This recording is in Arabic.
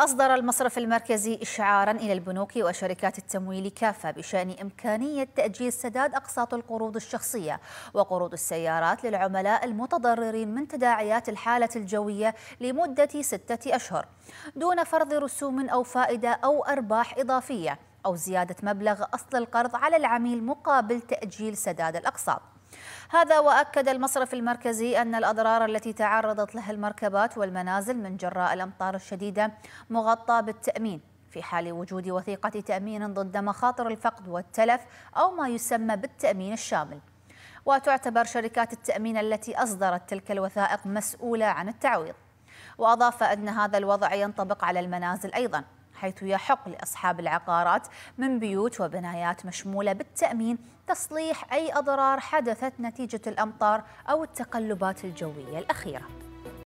أصدر المصرف المركزي إشعارا إلى البنوك وشركات التمويل كافة بشأن إمكانية تأجيل سداد أقساط القروض الشخصية وقروض السيارات للعملاء المتضررين من تداعيات الحالة الجوية لمدة ستة أشهر دون فرض رسوم أو فائدة أو أرباح إضافية أو زيادة مبلغ أصل القرض على العميل مقابل تأجيل سداد الأقساط هذا وأكد المصرف المركزي أن الأضرار التي تعرضت لها المركبات والمنازل من جراء الأمطار الشديدة مغطى بالتأمين في حال وجود وثيقة تأمين ضد مخاطر الفقد والتلف أو ما يسمى بالتأمين الشامل وتعتبر شركات التأمين التي أصدرت تلك الوثائق مسؤولة عن التعويض وأضاف أن هذا الوضع ينطبق على المنازل أيضاً حيث يحق لأصحاب العقارات من بيوت وبنايات مشمولة بالتأمين تصليح أي أضرار حدثت نتيجة الأمطار أو التقلبات الجوية الأخيرة